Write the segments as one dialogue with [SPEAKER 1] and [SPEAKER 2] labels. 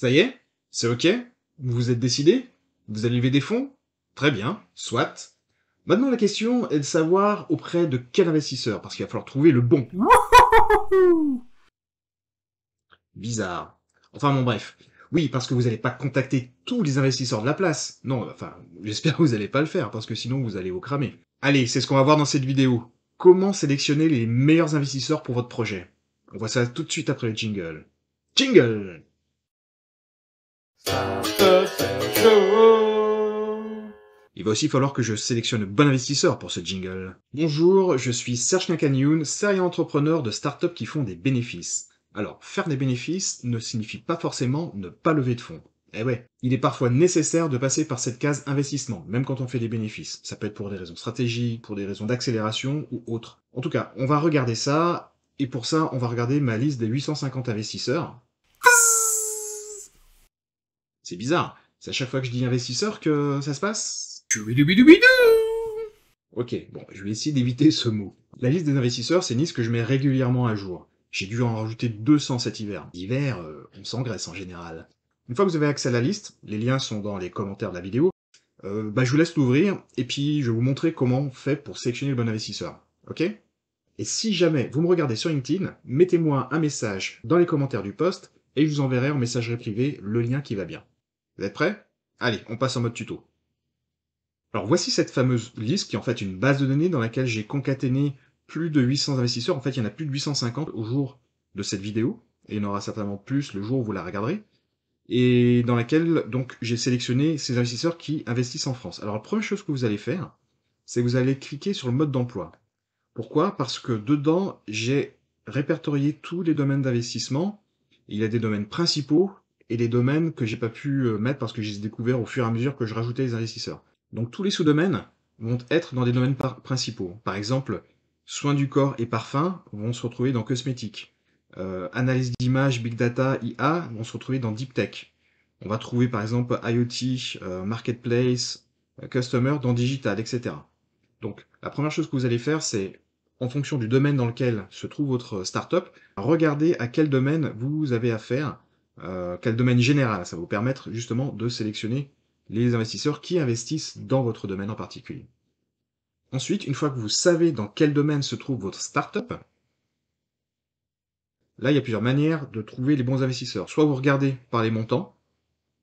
[SPEAKER 1] Ça y est C'est OK Vous vous êtes décidé Vous allez lever des fonds Très bien, soit. Maintenant, la question est de savoir auprès de quel investisseur, parce qu'il va falloir trouver le bon. Bizarre. Enfin bon, bref. Oui, parce que vous n'allez pas contacter tous les investisseurs de la place. Non, enfin, j'espère que vous n'allez pas le faire, parce que sinon vous allez vous cramer. Allez, c'est ce qu'on va voir dans cette vidéo. Comment sélectionner les meilleurs investisseurs pour votre projet. On voit ça tout de suite après le jingle. Jingle il va aussi falloir que je sélectionne le bon investisseur pour ce jingle. Bonjour, je suis Serge Nakanyoun, sérieux entrepreneur de start-up qui font des bénéfices. Alors, faire des bénéfices ne signifie pas forcément ne pas lever de fonds. Eh ouais, il est parfois nécessaire de passer par cette case investissement, même quand on fait des bénéfices. Ça peut être pour des raisons stratégiques, pour des raisons d'accélération ou autres. En tout cas, on va regarder ça, et pour ça, on va regarder ma liste des 850 investisseurs, c'est bizarre. C'est à chaque fois que je dis investisseur que ça se passe Ok, bon, je vais essayer d'éviter ce mot. La liste des investisseurs, c'est une liste que je mets régulièrement à jour. J'ai dû en rajouter 200 cet hiver. Hiver, euh, on s'engraisse en général. Une fois que vous avez accès à la liste, les liens sont dans les commentaires de la vidéo, euh, bah, je vous laisse l'ouvrir et puis je vais vous montrer comment on fait pour sélectionner le bon investisseur. Ok Et si jamais vous me regardez sur LinkedIn, mettez-moi un message dans les commentaires du post et je vous enverrai en messagerie privée le lien qui va bien. Vous êtes prêts Allez, on passe en mode tuto. Alors voici cette fameuse liste qui est en fait une base de données dans laquelle j'ai concaténé plus de 800 investisseurs. En fait, il y en a plus de 850 au jour de cette vidéo, et il y en aura certainement plus le jour où vous la regarderez, et dans laquelle donc j'ai sélectionné ces investisseurs qui investissent en France. Alors la première chose que vous allez faire, c'est que vous allez cliquer sur le mode d'emploi. Pourquoi Parce que dedans, j'ai répertorié tous les domaines d'investissement. Il y a des domaines principaux, et les domaines que j'ai pas pu euh, mettre parce que j'ai découvert au fur et à mesure que je rajoutais les investisseurs. Donc tous les sous-domaines vont être dans des domaines principaux. Par exemple, soins du corps et parfums vont se retrouver dans cosmétiques. Euh, analyse d'image, big data, IA vont se retrouver dans deep tech. On va trouver par exemple IoT, euh, marketplace, euh, customer dans digital, etc. Donc la première chose que vous allez faire, c'est en fonction du domaine dans lequel se trouve votre startup, regardez à quel domaine vous avez affaire euh, quel domaine général. Ça va vous permettre justement de sélectionner les investisseurs qui investissent dans votre domaine en particulier. Ensuite, une fois que vous savez dans quel domaine se trouve votre startup, là, il y a plusieurs manières de trouver les bons investisseurs. Soit vous regardez par les montants,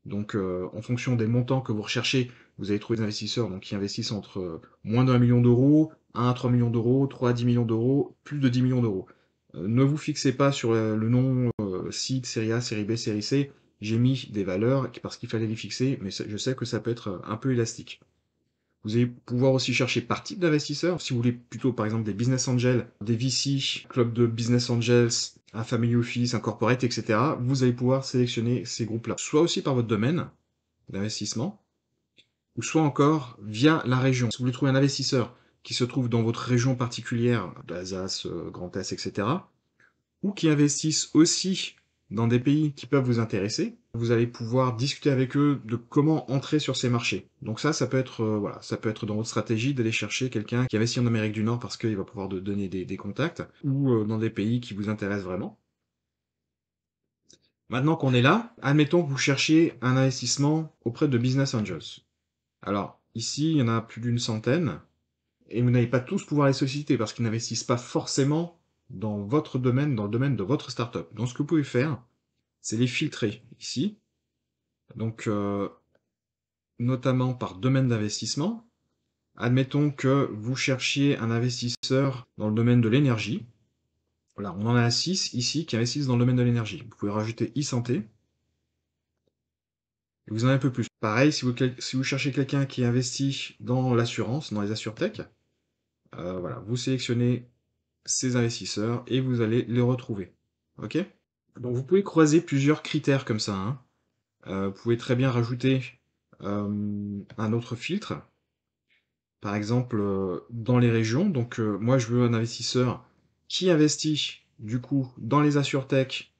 [SPEAKER 1] donc euh, en fonction des montants que vous recherchez, vous allez trouver des investisseurs donc, qui investissent entre euh, moins d'un million d'euros, 1 à 3 millions d'euros, 3 à 10 millions d'euros, plus de 10 millions d'euros. ne vous fixez pas sur le nom site, série A, série B, série C, j'ai mis des valeurs parce qu'il fallait les fixer, mais je sais que ça peut être euh, un peu élastique. Vous allez pouvoir aussi chercher par type d'investisseur. Si vous voulez plutôt, par exemple, des business angels, des VC, club de business angels, un family office, un corporate, etc. Vous allez pouvoir sélectionner ces groupes-là. Soit aussi par votre domaine d'investissement, ou soit encore via la région. Si vous voulez trouver un investisseur qui se trouve dans votre région particulière, d'Alsace, euh, Grand Est, etc ou qui investissent aussi dans des pays qui peuvent vous intéresser, vous allez pouvoir discuter avec eux de comment entrer sur ces marchés. Donc ça, ça peut être, euh, voilà, ça peut être dans votre stratégie d'aller chercher quelqu'un qui investit en Amérique du Nord parce qu'il va pouvoir te donner des, contacts, ou euh, dans des pays qui vous intéressent vraiment. Maintenant qu'on est là, admettons que vous cherchiez un investissement auprès de Business Angels. Alors, ici, il y en a plus d'une centaine, et vous n'allez pas tous pouvoir les solliciter parce qu'ils n'investissent pas forcément dans votre domaine, dans le domaine de votre startup. Donc ce que vous pouvez faire, c'est les filtrer ici. Donc euh, notamment par domaine d'investissement. Admettons que vous cherchiez un investisseur dans le domaine de l'énergie. Voilà, on en a 6 ici qui investissent dans le domaine de l'énergie. Vous pouvez rajouter e-santé. vous en avez un peu plus. Pareil, si vous, si vous cherchez quelqu'un qui investit dans l'assurance, dans les assuretech, euh, voilà, vous sélectionnez ces investisseurs et vous allez les retrouver. Ok Donc vous pouvez croiser plusieurs critères comme ça. Hein. Euh, vous pouvez très bien rajouter euh, un autre filtre. Par exemple, euh, dans les régions. Donc moi je veux un investisseur qui investit du coup dans les assuretech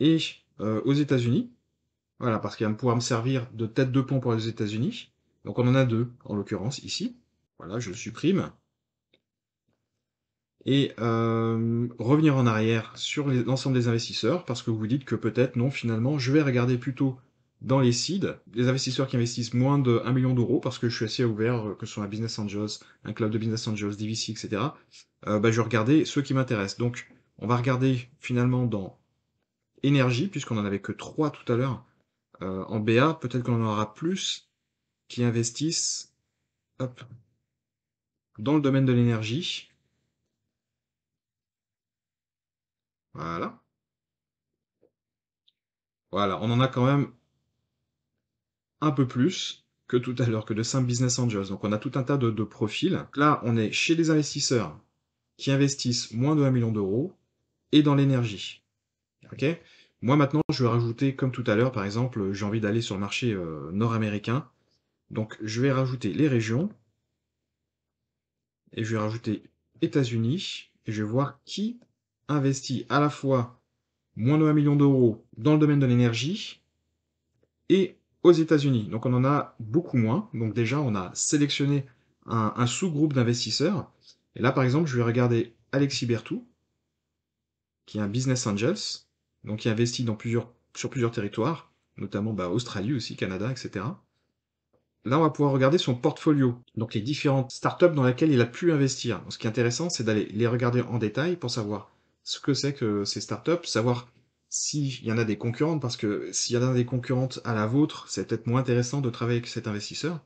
[SPEAKER 1] et aux États-Unis. Voilà, parce qu'il va pouvoir me servir de tête de pont pour les États-Unis. Donc on en a deux en l'occurrence ici. Voilà, je le supprime et euh, revenir en arrière sur l'ensemble des investisseurs parce que vous dites que peut-être non, finalement, je vais regarder plutôt dans les seeds, les investisseurs qui investissent moins de 1 million d'euros, parce que je suis assez ouvert, euh, que ce soit un Business Angels, un club de Business Angels, DVC, etc., euh, bah, je vais regarder ceux qui m'intéressent. Donc, on va regarder finalement dans énergie, puisqu'on en avait que trois tout à l'heure, euh, en BA, peut-être qu'on en aura plus qui investissent dans le domaine de l'énergie, Voilà. Voilà, on en a quand même un peu plus que tout à l'heure, que de simple business angels. Donc on a tout un tas de, profils. Là, on est chez les investisseurs qui investissent moins de 1 million d'euros et dans l'énergie. Ok Moi maintenant, je vais rajouter, comme tout à l'heure, par exemple, j'ai envie d'aller sur le marché euh, nord-américain. Donc je vais rajouter les régions. Et je vais rajouter États-Unis. Et je vais voir qui Investit à la fois moins de 1 million d'euros dans le domaine de l'énergie et aux États-Unis. Donc on en a beaucoup moins. Donc déjà, on a sélectionné un, sous-groupe d'investisseurs. Et là, par exemple, je vais regarder Alexis Bertou, qui est un business angels, donc qui investit dans plusieurs, sur plusieurs territoires, notamment bah, Australie aussi, Canada, etc. Là, on va pouvoir regarder son portfolio, donc les différentes startups dans lesquelles il a pu investir. ce qui est intéressant, c'est d'aller les regarder en détail pour savoir ce que c'est que ces startups, savoir s'il y en a des concurrentes, parce que s'il y en a des concurrentes à la vôtre, c'est peut-être moins intéressant de travailler avec cet investisseur.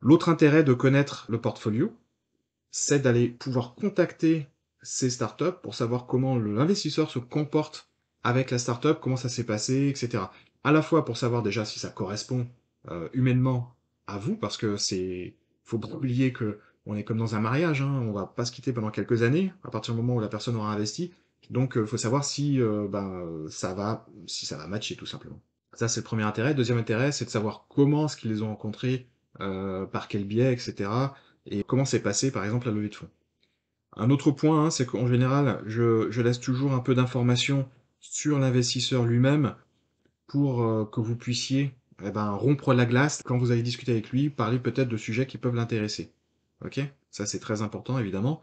[SPEAKER 1] L'autre intérêt de connaître le portfolio, c'est d'aller pouvoir contacter ces startups pour savoir comment l'investisseur se comporte avec la startup, comment ça s'est passé, etc. À la fois pour savoir déjà si ça correspond euh, humainement à vous, parce que c'est, faut pas oublier que on est comme dans un mariage, hein, on va pas se quitter pendant quelques années, à partir du moment où la personne aura investi. Donc, il euh, faut savoir si, euh, bah, ça va, si ça va matcher, tout simplement. Ça, c'est le premier intérêt. Deuxième intérêt, c'est de savoir comment est-ce qu'ils les ont rencontrés, euh, par quel biais, etc. Et comment s'est passé, par exemple, la levée de fonds. Un autre point, hein, c'est qu'en général, je, laisse toujours un peu d'informations sur l'investisseur lui-même pour que vous puissiez eh ben, rompre la glace quand vous avez discuté avec lui, parler peut-être de sujets qui peuvent l'intéresser. Ok Ça, c'est très important, évidemment.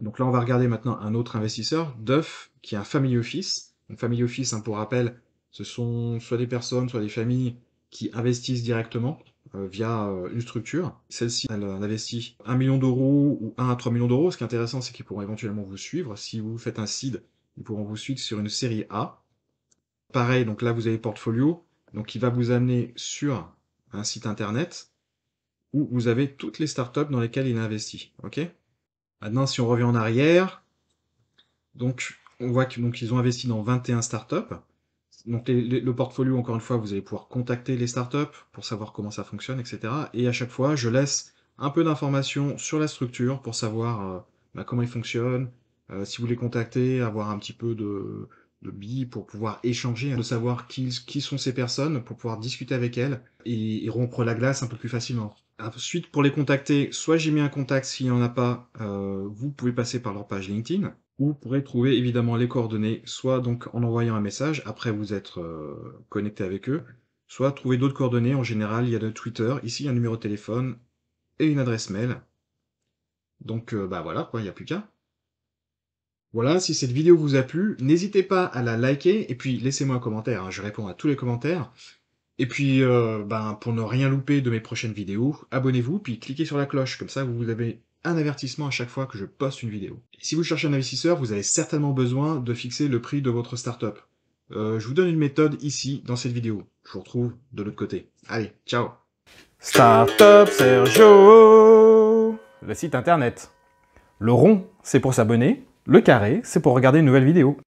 [SPEAKER 1] Donc là, on va regarder maintenant un autre investisseur, Duff, qui est un family office. Donc, family office, hein, pour rappel, ce sont soit des personnes, soit des familles qui investissent directement euh, via euh, une structure. Celle-ci, elle, euh, investit 1 million d'euros ou 1 à 3 millions d'euros. Ce qui est intéressant, c'est qu'ils pourront éventuellement vous suivre. Si vous faites un seed, ils pourront vous suivre sur une série A. Pareil, donc là, vous avez portfolio, donc il va vous amener sur un site internet où vous avez toutes les startups dans lesquelles il investit. Ok Maintenant, si on revient en arrière, donc on voit qu'ils ont investi dans 21 startups. Donc le portfolio, encore une fois, vous allez pouvoir contacter les startups pour savoir comment ça fonctionne, etc. Et à chaque fois, je laisse un peu d'informations sur la structure pour savoir euh, bah, comment ils fonctionnent, euh, si vous les contactez, avoir un petit peu de, de billes pour pouvoir échanger, de savoir qui, qui sont ces personnes, pour pouvoir discuter avec elles et rompre la glace un peu plus facilement. Ensuite, pour les contacter, soit j'ai mis un contact s'il n'y en a pas, euh, vous pouvez passer par leur page LinkedIn, ou vous pourrez trouver évidemment les coordonnées, soit donc en envoyant un message, après vous être euh, connecté avec eux, soit trouver d'autres coordonnées. En général, il y a de Twitter, ici un numéro de téléphone et une adresse mail. Donc euh, bah voilà, quoi, il n'y a plus qu'à. Voilà, si cette vidéo vous a plu, n'hésitez pas à la liker et puis laissez-moi un commentaire, hein. je réponds à tous les commentaires. Et puis, euh, ben, pour ne rien louper de mes prochaines vidéos, abonnez-vous, puis cliquez sur la cloche, comme ça vous avez un avertissement à chaque fois que je poste une vidéo. Et si vous cherchez un investisseur, vous avez certainement besoin de fixer le prix de votre startup. up euh, je vous donne une méthode ici, dans cette vidéo. Je vous retrouve de l'autre côté. Allez, ciao Startup Sergio Le site internet. Le rond, c'est pour s'abonner. Le carré, c'est pour regarder une nouvelle vidéo.